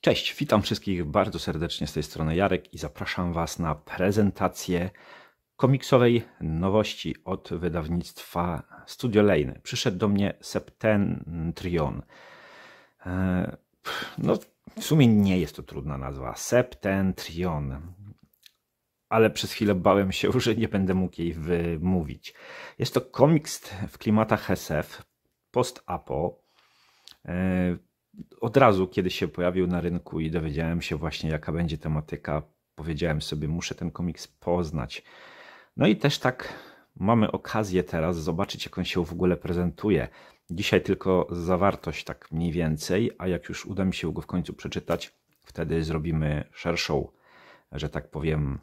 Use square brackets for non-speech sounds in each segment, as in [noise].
Cześć, witam wszystkich bardzo serdecznie z tej strony Jarek i zapraszam Was na prezentację komiksowej nowości od wydawnictwa Studio Lane. Przyszedł do mnie Septentrion. E, no, w sumie nie jest to trudna nazwa. Septentrion ale przez chwilę bałem się, [laughs] że nie będę mógł jej wymówić. Jest to komiks w klimatach SF, post-apo. E, od razu, kiedy się pojawił na rynku i dowiedziałem się właśnie, jaka będzie tematyka, powiedziałem sobie, muszę ten komiks poznać. No i też tak mamy okazję teraz zobaczyć, jak on się w ogóle prezentuje. Dzisiaj tylko zawartość, tak mniej więcej, a jak już uda mi się go w końcu przeczytać, wtedy zrobimy szerszą, że tak powiem,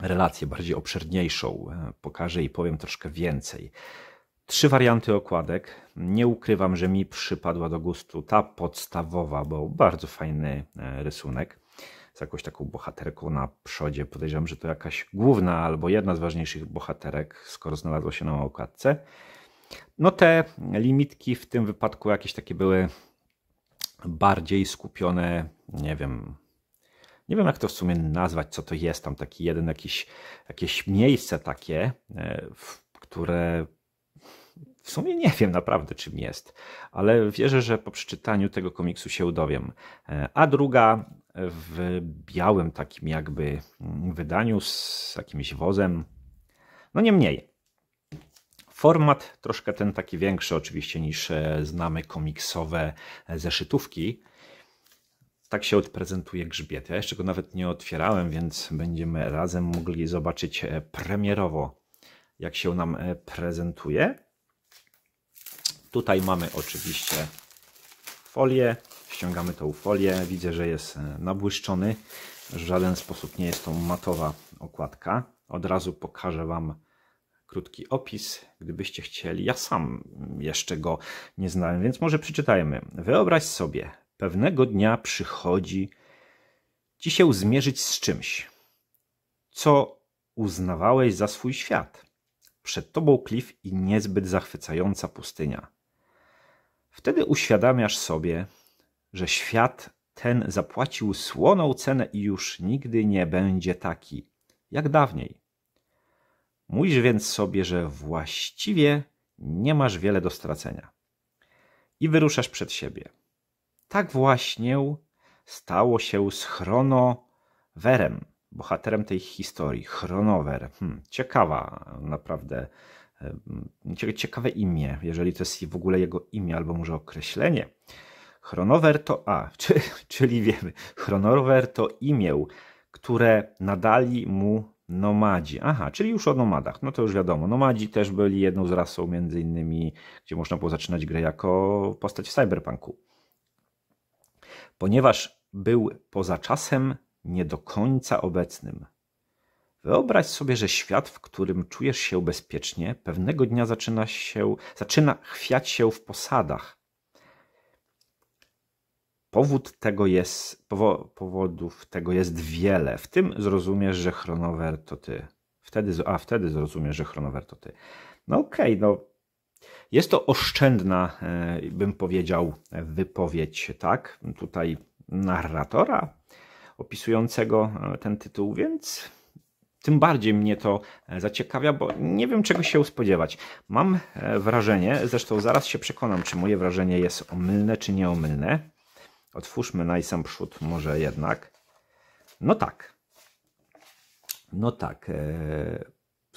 relację bardziej obszerniejszą. E, pokażę i powiem troszkę więcej. Trzy warianty okładek. Nie ukrywam, że mi przypadła do gustu ta podstawowa, bo bardzo fajny e, rysunek z jakąś taką bohaterką na przodzie. Podejrzewam, że to jakaś główna albo jedna z ważniejszych bohaterek, skoro znalazła się na okładce. No te limitki w tym wypadku jakieś takie były bardziej skupione, nie wiem, nie wiem jak to w sumie nazwać, co to jest, tam taki jeden jakiś, jakieś miejsce takie, e, które w sumie nie wiem naprawdę czym jest, ale wierzę, że po przeczytaniu tego komiksu się udowiem. E, a druga w białym takim jakby mm, wydaniu z jakimś wozem, no nie mniej. Format troszkę ten taki większy oczywiście niż e, znamy komiksowe zeszytówki, tak się prezentuje grzbiet. Ja jeszcze go nawet nie otwierałem, więc będziemy razem mogli zobaczyć e, premierowo, jak się nam e, prezentuje. Tutaj mamy oczywiście folię. Ściągamy tą folię. Widzę, że jest e, nabłyszczony. W żaden sposób nie jest to matowa okładka. Od razu pokażę Wam krótki opis, gdybyście chcieli. Ja sam jeszcze go nie znałem, więc może przeczytajmy. Wyobraź sobie, pewnego dnia przychodzi ci się zmierzyć z czymś, co uznawałeś za swój świat. Przed tobą klif i niezbyt zachwycająca pustynia. Wtedy uświadamiasz sobie, że świat ten zapłacił słoną cenę i już nigdy nie będzie taki, jak dawniej. Mówisz więc sobie, że właściwie nie masz wiele do stracenia. I wyruszasz przed siebie tak właśnie stało się z Chronowerem, bohaterem tej historii. Chronower. Hmm, ciekawa naprawdę. Ciekawe imię, jeżeli to jest w ogóle jego imię albo może określenie. Chronower to A, [laughs] czyli, czyli wiemy, Chronower to imię, które nadali mu nomadzi. Aha, czyli już o nomadach. No to już wiadomo. Nomadzi też byli jedną z rasą, między innymi, gdzie można było zaczynać grę jako postać w cyberpunku ponieważ był poza czasem nie do końca obecnym. Wyobraź sobie, że świat, w którym czujesz się bezpiecznie, pewnego dnia zaczyna, się, zaczyna chwiać się w posadach. Powód tego jest, powo, powodów tego jest wiele. W tym zrozumiesz, że chronower to ty. Wtedy, a wtedy zrozumiesz, że chronower to ty. No okej, okay, no jest to oszczędna, e, bym powiedział, wypowiedź, tak, tutaj narratora opisującego e, ten tytuł, więc tym bardziej mnie to e, zaciekawia, bo nie wiem czego się spodziewać. Mam wrażenie, zresztą zaraz się przekonam, czy moje wrażenie jest omylne, czy nieomylne. Otwórzmy najsamprzód, może jednak. No tak. No tak.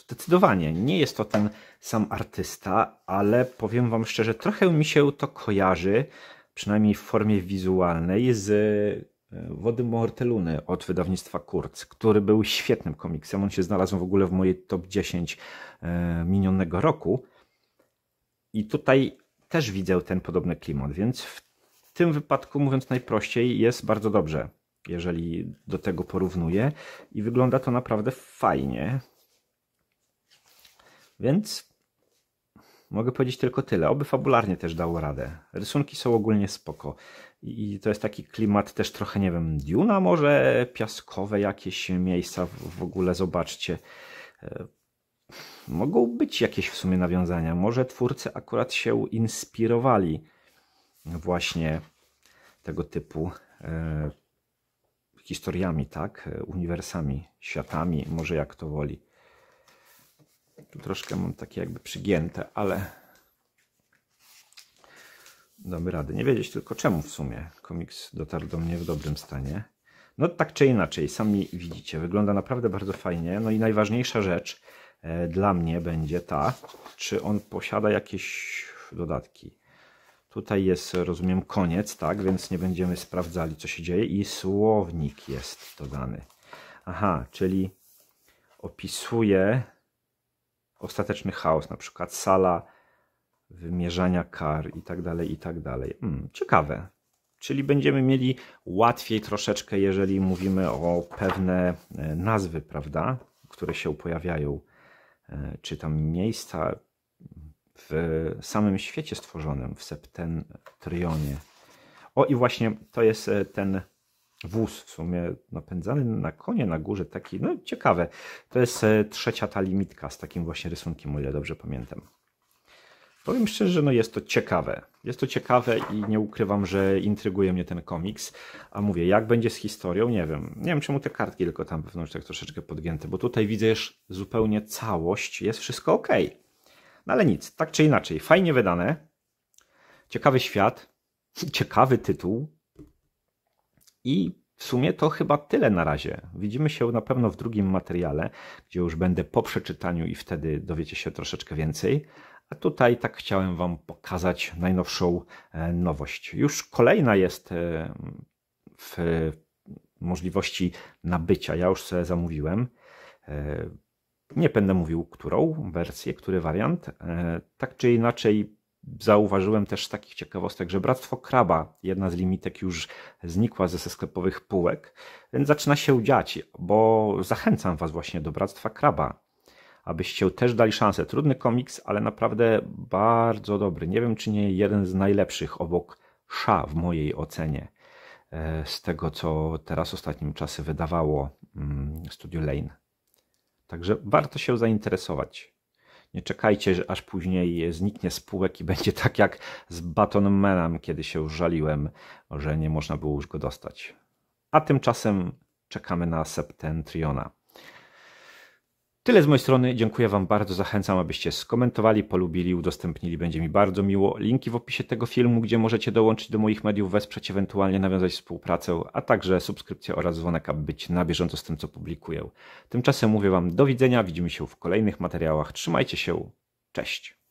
Zdecydowanie nie jest to ten sam artysta, ale powiem Wam szczerze, trochę mi się to kojarzy, przynajmniej w formie wizualnej, z e, Wody Morteluny od wydawnictwa Kurz, który był świetnym komiksem. On się znalazł w ogóle w mojej top 10 e, minionego roku. I tutaj też widzę ten podobny klimat, więc w tym wypadku, mówiąc najprościej, jest bardzo dobrze, jeżeli do tego porównuję. I wygląda to naprawdę fajnie. Więc mogę powiedzieć tylko tyle. Oby fabularnie też dało radę. Rysunki są ogólnie spoko. I to jest taki klimat też trochę, nie wiem, Duna może, piaskowe jakieś miejsca w ogóle, zobaczcie. E, mogą być jakieś w sumie nawiązania. Może twórcy akurat się inspirowali właśnie tego typu e, historiami, tak? E, uniwersami, światami, może jak to woli. Tu troszkę mam takie jakby przygięte, ale damy radę. Nie wiedzieć tylko czemu w sumie komiks dotarł do mnie w dobrym stanie. No tak czy inaczej, sami widzicie, wygląda naprawdę bardzo fajnie. No i najważniejsza rzecz e, dla mnie będzie ta, czy on posiada jakieś dodatki. Tutaj jest, rozumiem, koniec, tak, więc nie będziemy sprawdzali, co się dzieje. I słownik jest dodany. Aha, czyli opisuje ostateczny chaos, na przykład sala wymierzania kar i tak dalej, i tak dalej. Hmm, ciekawe. Czyli będziemy mieli łatwiej troszeczkę, jeżeli mówimy o pewne e, nazwy, prawda, które się pojawiają, e, czy tam miejsca w samym świecie stworzonym, w Septentrionie. O i właśnie to jest e, ten wóz w sumie napędzany na konie na górze, taki, no ciekawe. To jest e, trzecia ta limitka z takim właśnie rysunkiem, o ile dobrze pamiętam. Powiem szczerze, no jest to ciekawe. Jest to ciekawe i nie ukrywam, że intryguje mnie ten komiks. A mówię, jak będzie z historią, nie wiem. Nie wiem, czemu te kartki tylko tam wewnątrz tak troszeczkę podgięte, bo tutaj widzę już zupełnie całość, jest wszystko ok. No ale nic, tak czy inaczej, fajnie wydane. Ciekawy świat, [laughs] ciekawy tytuł, i w sumie to chyba tyle na razie. Widzimy się na pewno w drugim materiale, gdzie już będę po przeczytaniu i wtedy dowiecie się troszeczkę więcej. A tutaj tak chciałem Wam pokazać najnowszą e, nowość. Już kolejna jest e, w możliwości nabycia. Ja już sobie zamówiłem. E, nie będę mówił, którą wersję, który wariant. Tak czy inaczej, Zauważyłem też takich ciekawostek, że Bractwo Kraba, jedna z limitek już znikła ze sklepowych półek, więc zaczyna się dziać, bo zachęcam Was właśnie do Bractwa Kraba, abyście też dali szansę. Trudny komiks, ale naprawdę bardzo dobry. Nie wiem, czy nie jeden z najlepszych obok Sza w mojej ocenie e, z tego, co teraz ostatnim czasy wydawało mm, Studio Lane. Także warto się zainteresować. Nie czekajcie, że aż później zniknie spółek i będzie tak jak z Batonmanem, kiedy się żaliłem, że nie można było już go dostać. A tymczasem czekamy na Septentriona. Tyle z mojej strony, dziękuję Wam bardzo, zachęcam, abyście skomentowali, polubili, udostępnili, będzie mi bardzo miło. Linki w opisie tego filmu, gdzie możecie dołączyć do moich mediów, wesprzeć, ewentualnie nawiązać współpracę, a także subskrypcja oraz dzwonek, aby być na bieżąco z tym, co publikuję. Tymczasem mówię Wam do widzenia, widzimy się w kolejnych materiałach, trzymajcie się, cześć!